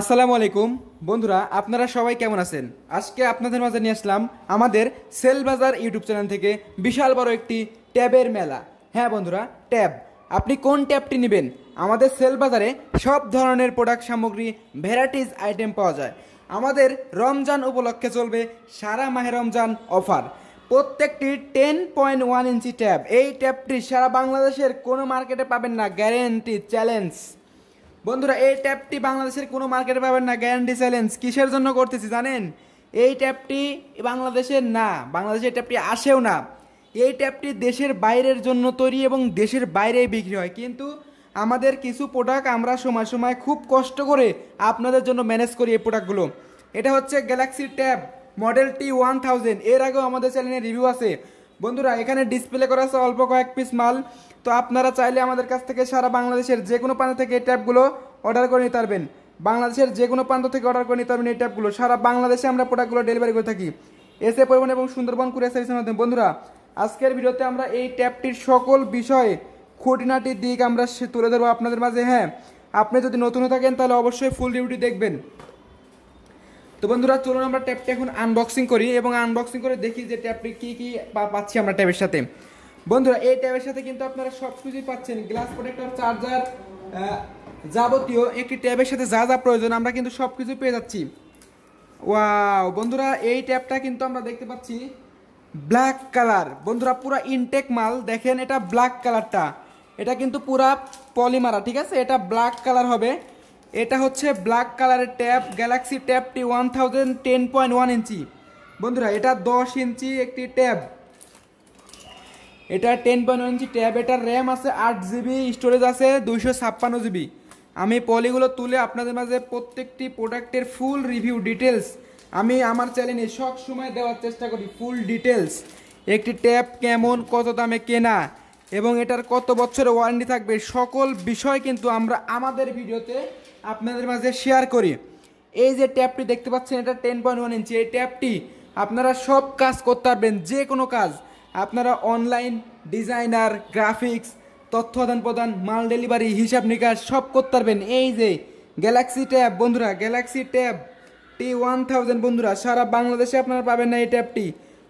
আসসালামু আলাইকুম বন্ধুরা আপনারা সবাই কেমন আছেন আজকে আপনাদের মাঝে নিয়ে আসলাম আমাদের সেল বাজার ইউটিউব চ্যানেল থেকে বিশাল বড় একটি ট্যাবের মেলা হ্যাঁ বন্ধুরা ট্যাব আপনি কোন ট্যাবটি নেবেন আমাদের সেল বাজারে সব ধরনের প্রোডাক্ট সামগ্রী ভ্যারাইটিস আইটেম পাওয়া যায় আমাদের রমজান উপলক্ষে চলবে সারা মাহে রমজান অফার প্রত্যেকটি ten point one inch tab এই ট্যাবটি সারা বাংলাদেশের কোনো মার্কেটে পাবেন না গ্যারেন্টি চ্যালেঞ্জ বন্ধুরা এই ট্যাপটি বাংলাদেশের কোনো মার্কেটে পাবেন না গ্যারান্টি চ্যালেঞ্জ কিসের জন্য করতেছি জানেন এই ট্যাপটি বাংলাদেশের না বাংলাদেশের ট্যাপটি আসেও না এই ট্যাপটি দেশের বাইরের জন্য তৈরি এবং দেশের বাইরে বিক্রি হয় কিন্তু আমাদের কিছু প্রোডাক্ট আমরা সময় সময় খুব কষ্ট করে আপনাদের জন্য ম্যানেজ করি এই প্রোডাক্টগুলো এটা হচ্ছে Galaxy tab model T one thousand এর আগেও আমাদের চ্যানেলে রিভিউ আছে বন্ধুরা এখানে ডিসপ্লে করা আছে অল্প কয়েক পিস মাল তো আপনারা চাইলে আমাদের কাছ থেকে সারা বাংলাদেশের যে কোনো প্রান্ত থেকে এই ট্যাপগুলো অর্ডার করে নিতে পারবেন বাংলাদেশের যে কোনো প্রান্ত থেকে অর্ডার করে নিতে পারবেন এই ট্যাপগুলো সারা বাংলাদেশে আমরা প্রোডাক্টগুলো ডেলিভারি করে থাকি এসে পরিবহন এবং সুন্দরবন কুরিয়ার সার্ভিসের মাধ্যমে বন্ধুরা আজকের ভিডিওতে আমরা এই ট্যাপটির সকল বিষয়ে খুঁটিনাটি দিক আমরা তুলে ধরবো আপনাদের মাঝে হ্যাঁ আপনি যদি নতুন থাকেন তাহলে অবশ্যই ফুল রিভিউটি দেখবেন তো বন্ধুরা চলুন আমরা ট্যাপটা এখন আনবক্সিং করি এবং আনবক্সিং করে দেখি যে ট্যাপটি কী কী পাচ্ছি আমরা ট্যাবের সাথে বন্ধুরা এই ট্যাবের সাথে কিন্তু আপনারা সব কিছুই পাচ্ছেন গ্লাস প্রোটেক্টর চার্জার যাবতীয় একটি ট্যাবের সাথে যা যা প্রয়োজন আমরা কিন্তু সব কিছু পেয়ে যাচ্ছি ওয়াও বন্ধুরা এই ট্যাবটা কিন্তু আমরা দেখতে পাচ্ছি ব্ল্যাক কালার বন্ধুরা পুরা ইনটেক মাল দেখেন এটা ব্ল্যাক কালারটা এটা কিন্তু পুরা পলিমারা ঠিক আছে এটা ব্ল্যাক কালার হবে এটা হচ্ছে ব্ল্যাক কালারের ট্যাব গ্যালাক্সি ট্যাবটি one thousand ten point one inch বন্ধুরা এটা দশ ইঞ্চি একটি ট্যাব এটা ten point one inch tab এটার র্যাম আছে আট জিবি স্টোরেজ আছে দুইশো ছাপ্পান্ন জিবি আমি পলিগুলো তুলে আপনাদের মাঝে প্রত্যেকটি প্রোডাক্টের ফুল রিভিউ ডিটেলস আমি আমার চ্যানেলে সব সময় দেওয়ার চেষ্টা করি ফুল ডিটেলস একটি ট্যাব কেমন কত দামে কেনা এবং এটার কত বছরের ওয়ারেন্টি থাকবে সকল বিষয় কিন্তু আমরা আমাদের ভিডিওতে আপনাদের মাঝে শেয়ার করি এই যে ট্যাবটি দেখতে পাচ্ছেন এটা টেন পয়েন্ট ওয়ান ইঞ্চি এই ট্যাবটি আপনারা সব কাজ করতে পারবেন যে কোনো কাজ আপনারা অনলাইন ডিজাইনার গ্রাফিক্স তথ্য আদান প্রদান মাল ডেলিভারি হিসাব নিকাশ সব করতে পারবেন এই যে গ্যালাক্সি ট্যাব বন্ধুরা Galaxy tab T one thousand বন্ধুরা সারা বাংলাদেশে আপনারা পাবেন না এই ট্যাবটি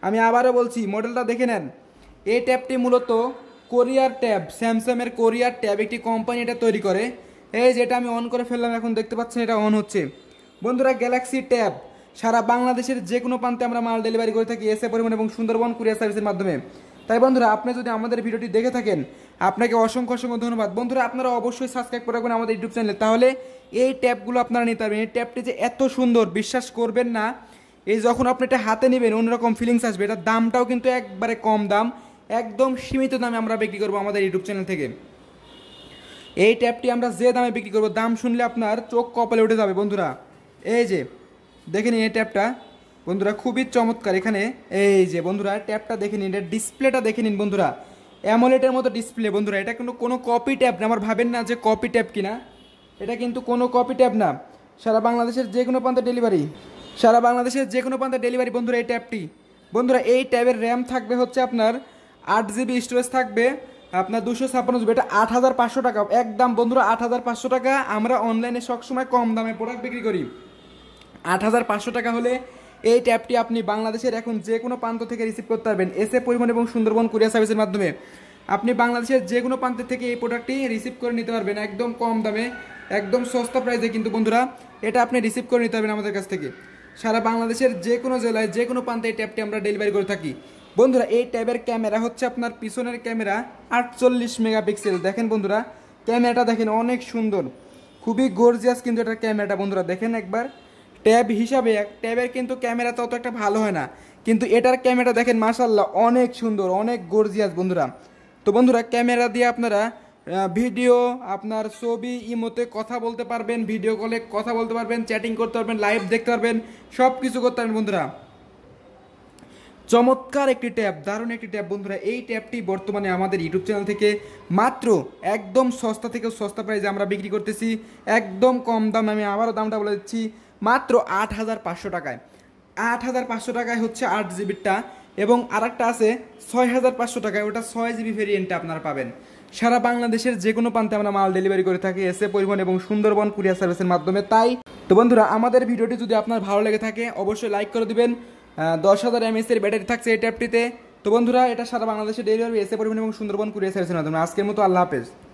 আমি আবারও বলছি মডেলটা দেখে নেন এই ট্যাবটি মূলত কোরিয়ার ট্যাব স্যামসাংয়ের কোরিয়ার ট্যাব একটি কোম্পানি এটা তৈরি করে এই যে এটা আমি অন করে ফেললাম এখন দেখতে পাচ্ছেন এটা অন হচ্ছে বন্ধুরা গ্যালাক্সি ট্যাব সারা বাংলাদেশের যে কোনো প্রান্তে আমরা মাল ডেলিভারি করে থাকি এসে পরিমাণ এবং সুন্দরবন কুরিয়ার সার্ভিসের মাধ্যমে তাই বন্ধুরা আপনি যদি আমাদের ভিডিওটি দেখে থাকেন আপনাকে অসংখ্য অসংখ্য ধন্যবাদ বন্ধুরা আপনারা অবশ্যই সাবস্ক্রাইব করে রাখবেন আমাদের ইউটিউব চ্যানেলে তাহলে এই ট্যাপগুলো আপনারা নিতে পারবেন এই ট্যাপটি যে এত সুন্দর বিশ্বাস করবেন না এই যখন আপনি এটা হাতে নেবেন অন্যরকম ফিলিংস আসবে এটার দামটাও কিন্তু একবারে কম দাম একদম সীমিত দামে আমরা বিক্রি করবো আমাদের ইউটিউব চ্যানেল থেকে এই ট্যাপটি আমরা যে দামে বিক্রি করব দাম শুনলে আপনার চোখ কপালে উঠে যাবে বন্ধুরা এই যে দেখে নিন এই ট্যাপটা বন্ধুরা খুবই চমৎকার এখানে এই যে বন্ধুরা ট্যাপটা দেখে নিন এটা ডিসপ্লেটা দেখে নিন বন্ধুরা অ্যামোলেটের মতো ডিসপ্লে বন্ধুরা এটা কিন্তু কোনো কপি ট্যাপ না আমার ভাবেন না যে কপি ট্যাপ কিনা এটা কিন্তু কোনো কপি ট্যাপ না সারা বাংলাদেশের যে কোনো প্রান্তে ডেলিভারি সারা বাংলাদেশের যে কোনো প্রান্তে ডেলিভারি বন্ধুরা এই ট্যাপটি বন্ধুরা এই ট্যাবের র্যাম থাকবে হচ্ছে আপনার আট জিবি স্টোরেজ থাকবে আপনার দুশো ছাপান্ন জিবি এটা আট হাজার পাঁচশো টাকা একদম বন্ধুরা আট হাজার পাঁচশো টাকা আমরা অনলাইনে সবসময় কম দামে প্রোডাক্ট বিক্রি করি আট হাজার পাঁচশো টাকা হলে এই ট্যাবটি আপনি বাংলাদেশের এখন যে কোনো প্রান্ত থেকে রিসিভ করতে পারবেন এ পরিবহন এবং সুন্দরবন কুরিয়ার সার্ভিসের মাধ্যমে আপনি বাংলাদেশের যে কোনো প্রান্ত থেকে এই প্রোডাক্টটি রিসিভ করে নিতে পারবেন একদম কম দামে একদম সস্তা প্রাইসে কিন্তু বন্ধুরা এটা আপনি রিসিভ করে নিতে পারবেন আমাদের কাছ থেকে সারা বাংলাদেশের যে কোনো জেলায় যে কোনো প্রান্তে এই ট্যাবটি আমরা ডেলিভারি করে থাকি বন্ধুরা এই ট্যাবের ক্যামেরা হচ্ছে আপনার পিছনের ক্যামেরা আটচল্লিশ মেগাপিক্সেল দেখেন বন্ধুরা ক্যামেরাটা দেখেন অনেক সুন্দর খুবই গর্জিয়াস কিন্তু এটার ক্যামেরাটা বন্ধুরা দেখেন একবার ট্যাব হিসাবে ট্যাবের কিন্তু ক্যামেরা তত একটা ভালো হয় না কিন্তু এটার ক্যামেরা দেখেন মাসাল্লাহ অনেক সুন্দর অনেক গর্জিয়াস বন্ধুরা তো বন্ধুরা ক্যামেরা দিয়ে আপনারা ভিডিও আপনার ছবি ইমোতে কথা বলতে পারবেন ভিডিও কলে কথা বলতে পারবেন চ্যাটিং করতে পারবেন লাইভ দেখতে পারবেন সব কিছু করতে পারবেন বন্ধুরা চমৎকার একটি ট্যাব দারুণ একটি ট্যাব বন্ধুরা এই ট্যাবটি বর্তমানে আমাদের ইউটিউব চ্যানেল থেকে মাত্র একদম সস্তা থেকে সস্তা প্রাইজে আমরা বিক্রি করতেছি একদম কম দামে আমি আবারও দামটা বলে দিচ্ছি মাত্র আট হাজার পাঁচশো টাকায় আট হাজার পাঁচশো টাকায় হচ্ছে আট জিবিরটা এবং আর একটা আছে ছয় হাজার পাঁচশো টাকায় ওটা ছয় জিবি ভেরিয়েন্টটা আপনারা পাবেন সারা বাংলাদেশের যে কোনো প্রান্তে আমরা মাল ডেলিভারি করে থাকি এসে পরিবহন এবং সুন্দরবন কুরিয়ার সার্ভিসের মাধ্যমে তাই তো বন্ধুরা আমাদের ভিডিওটি যদি আপনার ভালো লেগে থাকে অবশ্যই লাইক করে দিবেন দশ হাজার এর ব্যাটারি থাকছে এই ট্যাপটিতে তো বন্ধুরা এটা সারা বাংলাদেশে ডেলিভারি এসে পরিমাণ এবং সুন্দরবন কুড়িয়ে সার্ভিসের মাধ্যমে আজকের মতো আল্লাহ হাফেজ